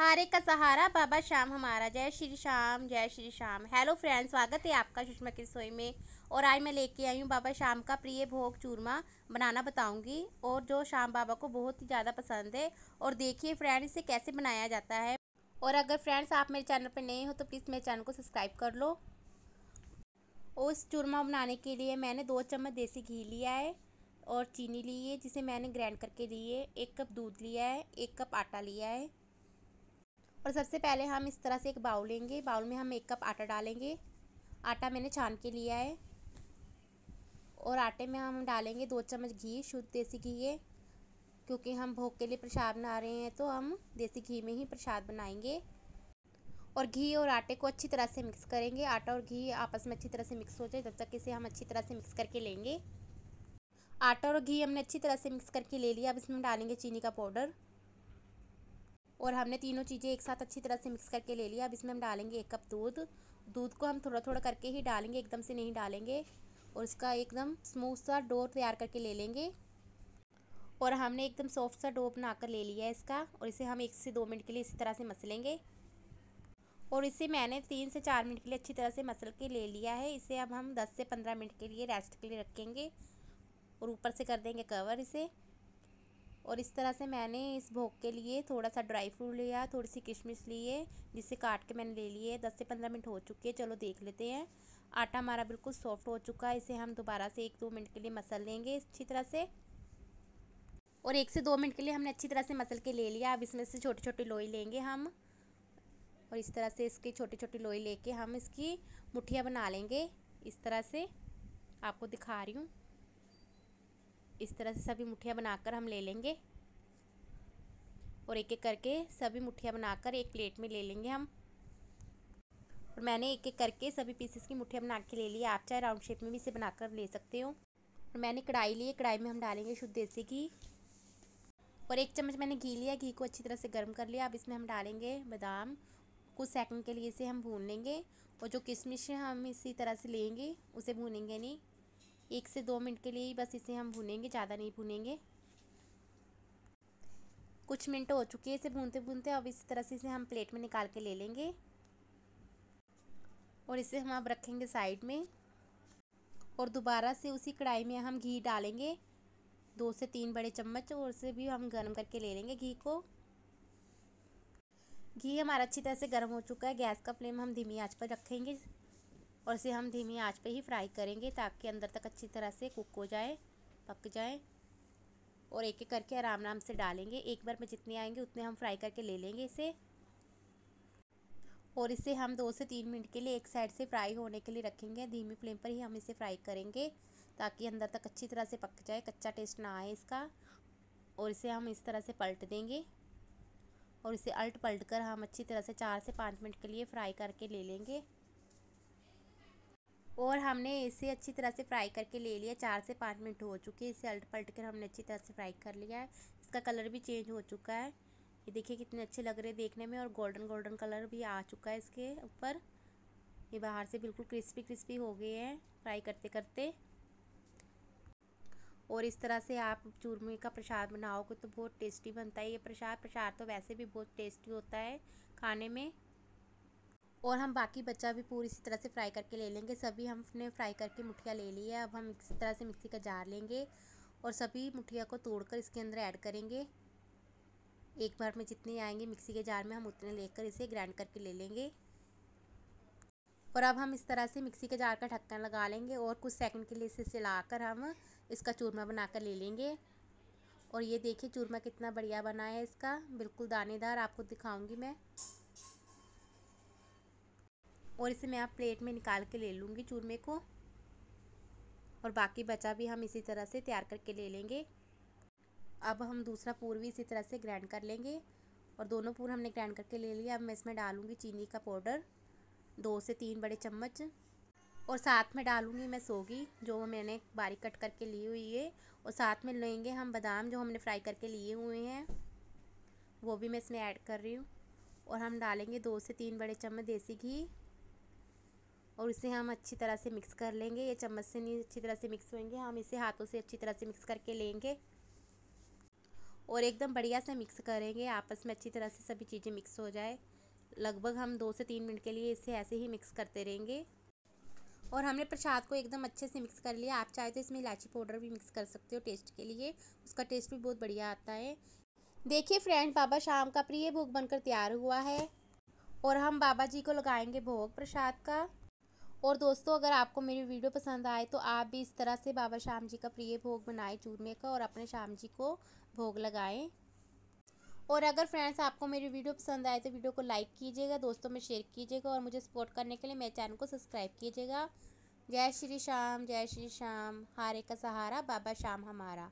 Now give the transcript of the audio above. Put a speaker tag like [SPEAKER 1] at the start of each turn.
[SPEAKER 1] हारे का सहारा बाबा श्याम हमारा जय श्री श्याम जय श्री श्याम हेलो फ्रेंड्स स्वागत है आपका सुषमा की रसोई में और आज मैं लेके आई हूँ बाबा श्याम का प्रिय भोग चूरमा बनाना बताऊँगी और जो श्याम बाबा को बहुत ही ज़्यादा पसंद है और देखिए फ्रेंड इसे कैसे बनाया जाता है और अगर फ्रेंड्स आप मेरे चैनल पर नए हो तो प्लीज़ मेरे चैनल को सब्सक्राइब कर लो और इस चूरमा बनाने के लिए मैंने दो चम्मच देसी घी लिया है और चीनी ली है जिसे मैंने ग्राइंड करके ली है एक कप दूध लिया है एक कप आटा लिया है और सबसे पहले हम इस तरह से एक बाउल लेंगे बाउल में हम एक कप आटा डालेंगे आटा मैंने छान के लिया है और आटे में हम डालेंगे दो चम्मच घी शुद्ध देसी घी है क्योंकि हम भोग के लिए प्रसाद बना रहे हैं तो हम देसी घी में ही प्रसाद बनाएंगे और घी और आटे को अच्छी तरह से मिक्स करेंगे आटा और घी आपस में अच्छी तरह से मिक्स हो जाए जब तक इसे हम अच्छी तरह से मिक्स करके लेंगे आटा और घी हमने अच्छी तरह से मिक्स करके ले लिया अब इसमें डालेंगे चीनी का पाउडर और हमने तीनों चीज़ें एक साथ अच्छी तरह से मिक्स करके ले लिया अब इसमें हम डालेंगे एक कप दूध दूध को हम थोड़ा थोड़ा करके ही डालेंगे एकदम से नहीं डालेंगे और इसका एकदम स्मूथ सा डो तैयार करके ले लेंगे और हमने एकदम सॉफ्ट सा डो कर ले लिया है इसका और इसे हम एक से दो मिनट के लिए इसी तरह से मसलेंगे और इसे मैंने तीन से चार मिनट के लिए अच्छी तरह से मसल के ले लिया है इसे अब हम दस से पंद्रह मिनट के लिए रेस्ट के लिए रखेंगे और ऊपर से कर देंगे कवर इसे और इस तरह से मैंने इस भोग के लिए थोड़ा सा ड्राई फ्रूट लिया थोड़ी सी किशमिश ली है जिसे काट के मैंने ले लिए दस से पंद्रह मिनट हो चुके हैं चलो देख लेते हैं आटा हमारा बिल्कुल सॉफ्ट हो चुका है इसे हम दोबारा से एक दो मिनट के लिए मसल लेंगे अच्छी तरह से और एक से दो मिनट के लिए हमने अच्छी तरह से मसल के ले लिया अब इसमें से छोटी छोटी लोई लेंगे हम और इस तरह से इसकी छोटी छोटी लोई लेके हम इसकी मुठियाँ बना लेंगे इस तरह से आपको दिखा रही हूँ इस तरह से सभी मुठियाँ बनाकर हम ले लेंगे और एक एक करके सभी मुठियाँ बनाकर एक प्लेट में ले लेंगे हम और मैंने एक एक करके सभी पीसेस की मुठियाँ बना के ले ली आप चाहे राउंड शेप में भी इसे बनाकर ले सकते हो और मैंने कढ़ाई ली है कढ़ाई में हम डालेंगे शुद्ध देसी घी और एक चम्मच मैंने घी लिया घी को अच्छी तरह से गर्म कर लिया अब इसमें हम डालेंगे बादाम कुछ सेकंड के लिए इसे हम भून लेंगे और जो किशमिश है हम इसी तरह से लेंगे उसे भूनेंगे नहीं एक से दो मिनट के लिए ही बस इसे हम भुनेंगे ज़्यादा नहीं भुनेंगे कुछ मिनट हो चुके हैं इसे भूनते भूनते अब इस तरह से इसे हम प्लेट में निकाल के ले लेंगे और इसे हम अब रखेंगे साइड में और दोबारा से उसी कढ़ाई में हम घी डालेंगे दो से तीन बड़े चम्मच और उसे भी हम गर्म करके ले लेंगे घी को घी हमारा अच्छी तरह से गर्म हो चुका है गैस का फ्लेम हम धीमी आँच पर रखेंगे और इसे हम धीमी आंच पे ही फ्राई करेंगे ताकि अंदर तक अच्छी तरह से कुक हो जाए पक जाए और एक एक करके आराम आराम से डालेंगे एक बार में जितने आएंगे उतने हम फ्राई करके ले लेंगे इसे और इसे हम दो से तीन मिनट के लिए एक साइड से फ्राई होने के लिए रखेंगे धीमी फ्लेम पर ही हम इसे फ्राई करेंगे ताकि अंदर तक अच्छी तरह से पक जाए कच्चा टेस्ट ना आए इसका और इसे हम इस तरह से पलट देंगे और इसे अल्ट पलट कर हम अच्छी तरह से चार से पाँच मिनट के लिए फ्राई करके ले लेंगे और हमने इसे अच्छी तरह से फ्राई करके ले लिया चार से पाँच मिनट हो चुके हैं इसे अल्ट पलट कर हमने अच्छी तरह से फ्राई कर लिया है इसका कलर भी चेंज हो चुका है ये देखिए कितने अच्छे लग रहे हैं देखने में और गोल्डन गोल्डन कलर भी आ चुका है इसके ऊपर ये बाहर से बिल्कुल क्रिस्पी क्रिस्पी हो गए हैं फ्राई करते करते और इस तरह से आप चूरमे का प्रसाद बनाओगे तो बहुत टेस्टी बनता है ये प्रसाद प्रसाद तो वैसे भी बहुत टेस्टी होता है खाने में और हम बाकी बच्चा भी पूरी इसी तरह से फ्राई करके ले लेंगे सभी हमने फ्राई करके मुठिया ले ली है अब हम इस तरह से मिक्सी का जार लेंगे और सभी मुठिया को तोड़कर इसके अंदर ऐड करेंगे एक बार में जितने आएंगे मिक्सी के जार में हम उतने लेकर इसे ग्राइंड करके ले लेंगे और अब हम इस तरह से मिक्सी के जार का ढक्कन लगा लेंगे और कुछ सेकंड के लिए इसे कर हम इसका चूरमा बनाकर ले लेंगे और ये देखिए चूरमा कितना बढ़िया बना है इसका बिल्कुल दानेदार आपको दिखाऊंगी मैं और इसे मैं आप प्लेट में निकाल के ले लूँगी चूरमे को और बाकी बचा भी हम इसी तरह से तैयार करके ले लेंगे अब हम दूसरा पूर भी इसी तरह से ग्राइंड कर लेंगे और दोनों पूर हमने ग्राइंड करके ले लिया अब मैं इसमें डालूँगी चीनी का पाउडर दो से तीन बड़े चम्मच और साथ में डालूँगी मैं सोगी जो मैंने बारीक कट करके ली हुई है और साथ में लेंगे हम बादाम जो हमने फ्राई करके लिए हुए हैं वो भी मैं इसमें ऐड कर रही हूँ और हम डालेंगे दो से तीन बड़े चम्मच देसी घी और इसे हम अच्छी तरह से मिक्स कर लेंगे ये चम्मच से नहीं अच्छी तरह से मिक्स होंगे हम इसे हाथों से अच्छी तरह से मिक्स करके लेंगे और एकदम बढ़िया से मिक्स करेंगे आपस में अच्छी तरह से सभी चीज़ें मिक्स हो जाए लगभग हम दो से तीन मिनट के लिए इसे ऐसे ही मिक्स करते रहेंगे और हमने प्रसाद को एकदम अच्छे से मिक्स कर लिया आप चाहे तो इसमें इलायची पाउडर भी मिक्स कर सकते हो टेस्ट के लिए उसका टेस्ट भी बहुत बढ़िया आता है देखिए फ्रेंड बाबा शाम का प्रिय भोग बनकर तैयार हुआ है और हम बाबा जी को लगाएंगे भोग प्रसाद का और दोस्तों अगर आपको मेरी वीडियो पसंद आए तो आप भी इस तरह से बाबा श्याम जी का प्रिय भोग बनाएं चूरमे का और अपने श्याम जी को भोग लगाएं और अगर फ्रेंड्स आपको मेरी वीडियो पसंद आए तो वीडियो को लाइक कीजिएगा दोस्तों में शेयर कीजिएगा और मुझे सपोर्ट करने के लिए मेरे चैनल को सब्सक्राइब कीजिएगा जय श्री श्याम जय श्री श्याम हारे का सहारा बाबा श्याम हमारा